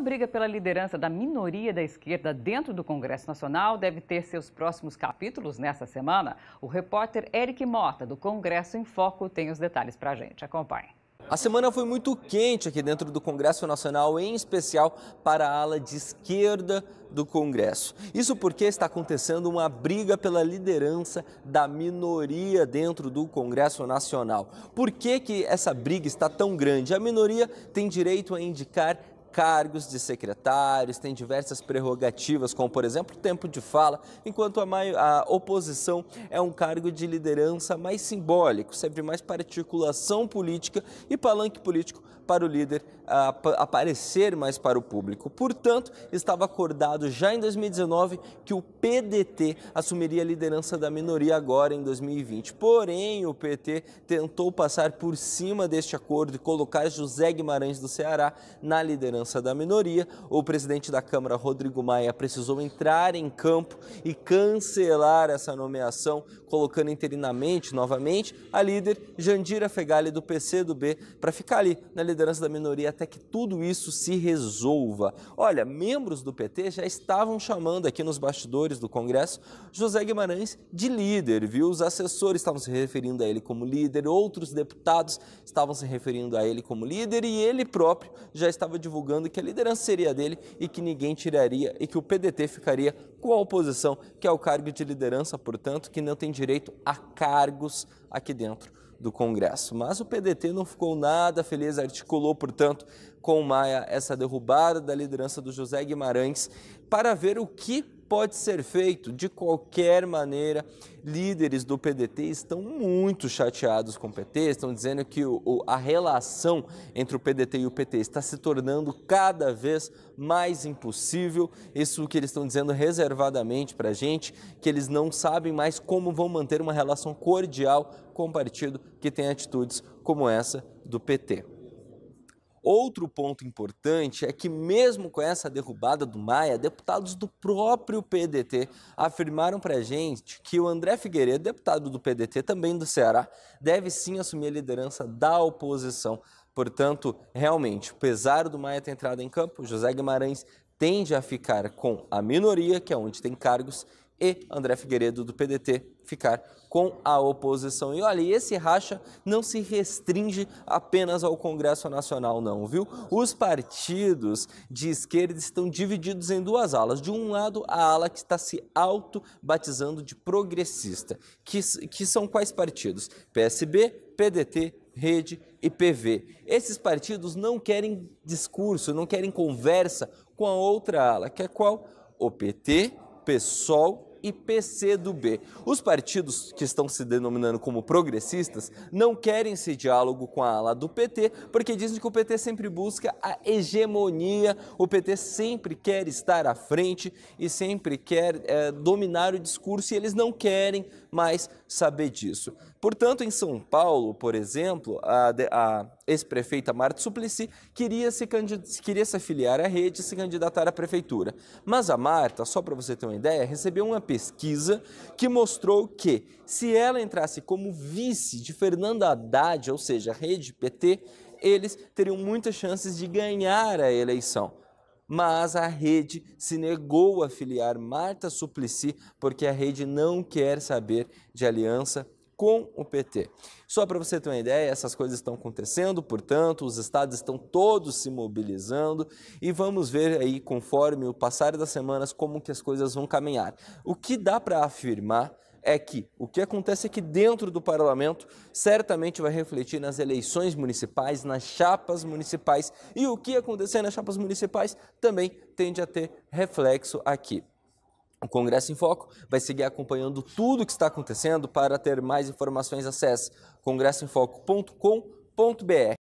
briga pela liderança da minoria da esquerda dentro do Congresso Nacional deve ter seus próximos capítulos nessa semana. O repórter Eric Mota, do Congresso em Foco, tem os detalhes para a gente. Acompanhe. A semana foi muito quente aqui dentro do Congresso Nacional, em especial para a ala de esquerda do Congresso. Isso porque está acontecendo uma briga pela liderança da minoria dentro do Congresso Nacional. Por que, que essa briga está tão grande? A minoria tem direito a indicar cargos de secretários, tem diversas prerrogativas, como por exemplo tempo de fala, enquanto a, a oposição é um cargo de liderança mais simbólico, serve mais para articulação política e palanque político para o líder ap aparecer mais para o público. Portanto, estava acordado já em 2019 que o PDT assumiria a liderança da minoria agora em 2020. Porém, o PT tentou passar por cima deste acordo e colocar José Guimarães do Ceará na liderança liderança da minoria, o presidente da Câmara, Rodrigo Maia, precisou entrar em campo e cancelar essa nomeação, colocando interinamente, novamente, a líder Jandira Fegali do PC do B para ficar ali na liderança da minoria até que tudo isso se resolva. Olha, membros do PT já estavam chamando aqui nos bastidores do Congresso José Guimarães de líder, viu? Os assessores estavam se referindo a ele como líder, outros deputados estavam se referindo a ele como líder e ele próprio já estava divulgando julgando que a liderança seria dele e que ninguém tiraria e que o PDT ficaria com a oposição, que é o cargo de liderança, portanto, que não tem direito a cargos aqui dentro do Congresso. Mas o PDT não ficou nada feliz, articulou, portanto, com Maia essa derrubada da liderança do José Guimarães para ver o que pode ser feito. De qualquer maneira, líderes do PDT estão muito chateados com o PT, estão dizendo que o, a relação entre o PDT e o PT está se tornando cada vez mais impossível. Isso que eles estão dizendo reservadamente para a gente, que eles não sabem mais como vão manter uma relação cordial com o partido que tem atitudes como essa do PT. Outro ponto importante é que, mesmo com essa derrubada do Maia, deputados do próprio PDT afirmaram para a gente que o André Figueiredo, deputado do PDT, também do Ceará, deve sim assumir a liderança da oposição. Portanto, realmente, apesar do Maia ter entrado em campo, José Guimarães tende a ficar com a minoria, que é onde tem cargos, e André Figueiredo do PDT ficar com a oposição. E olha, esse racha não se restringe apenas ao Congresso Nacional, não, viu? Os partidos de esquerda estão divididos em duas alas. De um lado, a ala que está se auto-batizando de progressista, que, que são quais partidos? PSB, PDT, Rede e PV. Esses partidos não querem discurso, não querem conversa com a outra ala, que é qual? O PT, PSOL e PCdoB. Os partidos que estão se denominando como progressistas não querem esse diálogo com a ala do PT, porque dizem que o PT sempre busca a hegemonia, o PT sempre quer estar à frente e sempre quer é, dominar o discurso e eles não querem mais saber disso. Portanto, em São Paulo, por exemplo, a, a esse prefeito Marta Suplicy, queria se, queria se afiliar à rede e se candidatar à prefeitura. Mas a Marta, só para você ter uma ideia, recebeu uma pesquisa que mostrou que se ela entrasse como vice de Fernanda Haddad, ou seja, a rede PT, eles teriam muitas chances de ganhar a eleição mas a rede se negou a filiar Marta Suplicy porque a rede não quer saber de aliança com o PT. Só para você ter uma ideia, essas coisas estão acontecendo, portanto, os estados estão todos se mobilizando e vamos ver aí, conforme o passar das semanas, como que as coisas vão caminhar. O que dá para afirmar é que o que acontece aqui é dentro do parlamento certamente vai refletir nas eleições municipais, nas chapas municipais, e o que acontecer nas chapas municipais também tende a ter reflexo aqui. O Congresso em Foco vai seguir acompanhando tudo o que está acontecendo. Para ter mais informações, acesse congressoemfoco.com.br.